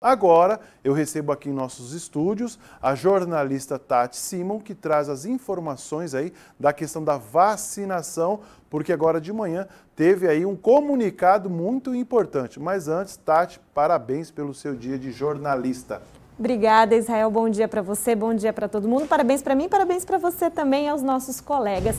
Agora eu recebo aqui em nossos estúdios a jornalista Tati Simon, que traz as informações aí da questão da vacinação, porque agora de manhã teve aí um comunicado muito importante. Mas antes, Tati, parabéns pelo seu dia de jornalista. Obrigada, Israel. Bom dia para você, bom dia para todo mundo. Parabéns para mim, parabéns para você também aos nossos colegas.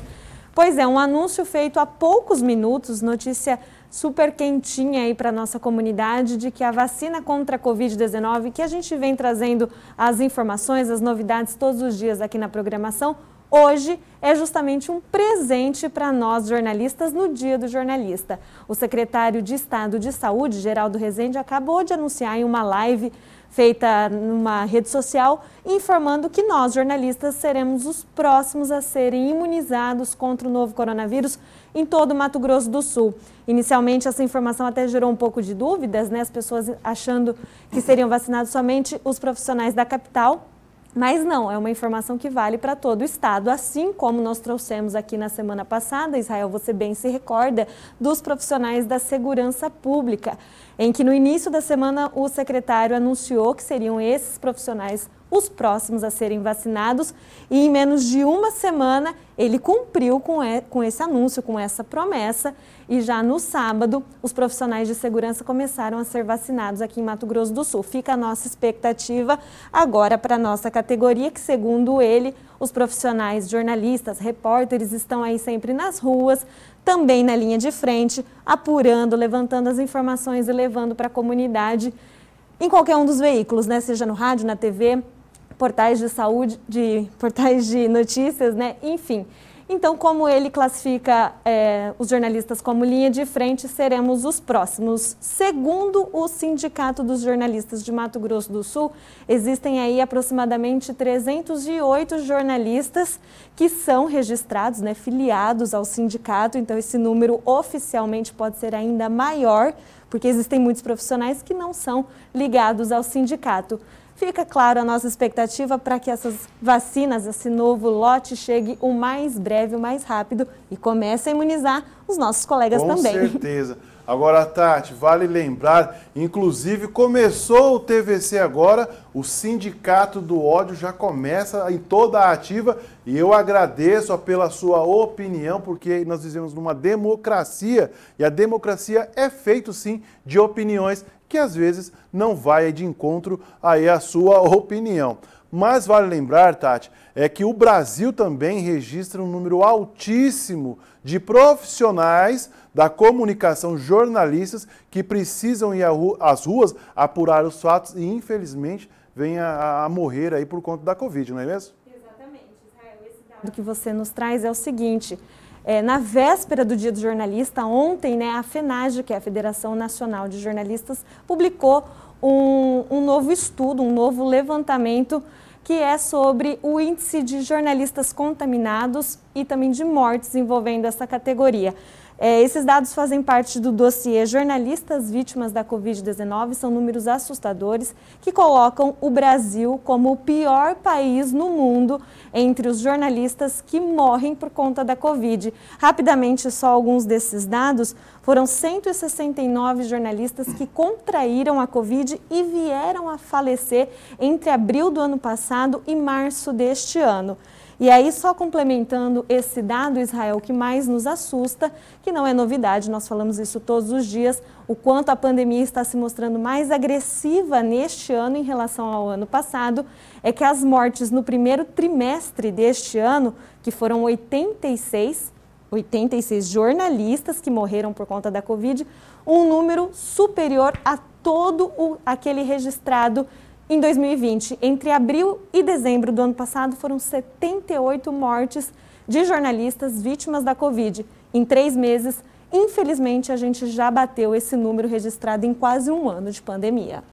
Pois é, um anúncio feito há poucos minutos, notícia super quentinha aí para nossa comunidade de que a vacina contra a Covid-19, que a gente vem trazendo as informações, as novidades todos os dias aqui na programação, hoje é justamente um presente para nós jornalistas no Dia do Jornalista. O secretário de Estado de Saúde, Geraldo Rezende, acabou de anunciar em uma live feita numa rede social, informando que nós, jornalistas, seremos os próximos a serem imunizados contra o novo coronavírus em todo o Mato Grosso do Sul. Inicialmente, essa informação até gerou um pouco de dúvidas, né? As pessoas achando que seriam vacinados somente os profissionais da capital, mas não, é uma informação que vale para todo o Estado, assim como nós trouxemos aqui na semana passada, Israel, você bem se recorda, dos profissionais da segurança pública, em que no início da semana o secretário anunciou que seriam esses profissionais os próximos a serem vacinados e em menos de uma semana ele cumpriu com, e, com esse anúncio, com essa promessa e já no sábado os profissionais de segurança começaram a ser vacinados aqui em Mato Grosso do Sul. Fica a nossa expectativa agora para a nossa categoria que segundo ele os profissionais, jornalistas, repórteres estão aí sempre nas ruas, também na linha de frente, apurando, levantando as informações e levando para a comunidade em qualquer um dos veículos, né? seja no rádio, na TV, portais de saúde, de portais de notícias, né? Enfim. Então, como ele classifica é, os jornalistas como linha de frente, seremos os próximos. Segundo o Sindicato dos Jornalistas de Mato Grosso do Sul, existem aí aproximadamente 308 jornalistas que são registrados, né, filiados ao sindicato. Então, esse número oficialmente pode ser ainda maior, porque existem muitos profissionais que não são ligados ao sindicato. Fica claro a nossa expectativa para que essas vacinas, esse novo lote, chegue o mais breve, o mais rápido e comece a imunizar os nossos colegas Com também. Com certeza. Agora, Tati, vale lembrar, inclusive começou o TVC agora, o Sindicato do Ódio já começa em toda a ativa e eu agradeço pela sua opinião, porque nós vivemos numa democracia e a democracia é feito sim de opiniões que às vezes não vai de encontro aí à sua opinião. Mas vale lembrar, Tati, é que o Brasil também registra um número altíssimo de profissionais da comunicação, jornalistas que precisam ir às ruas apurar os fatos e, infelizmente, vêm a, a morrer aí por conta da Covid, não é mesmo? Exatamente, Israel. Esse dado que você nos traz é o seguinte: é, na véspera do Dia do Jornalista, ontem, né, a FENAGE, que é a Federação Nacional de Jornalistas, publicou um, um novo estudo, um novo levantamento que é sobre o índice de jornalistas contaminados e também de mortes envolvendo essa categoria. É, esses dados fazem parte do dossiê Jornalistas Vítimas da Covid-19, são números assustadores que colocam o Brasil como o pior país no mundo entre os jornalistas que morrem por conta da Covid. Rapidamente, só alguns desses dados foram 169 jornalistas que contraíram a Covid e vieram a falecer entre abril do ano passado e março deste ano. E aí, só complementando esse dado, Israel, que mais nos assusta, que não é novidade, nós falamos isso todos os dias, o quanto a pandemia está se mostrando mais agressiva neste ano em relação ao ano passado, é que as mortes no primeiro trimestre deste ano, que foram 86, 86 jornalistas que morreram por conta da Covid, um número superior a todo o, aquele registrado em 2020, entre abril e dezembro do ano passado, foram 78 mortes de jornalistas vítimas da Covid. Em três meses, infelizmente, a gente já bateu esse número registrado em quase um ano de pandemia.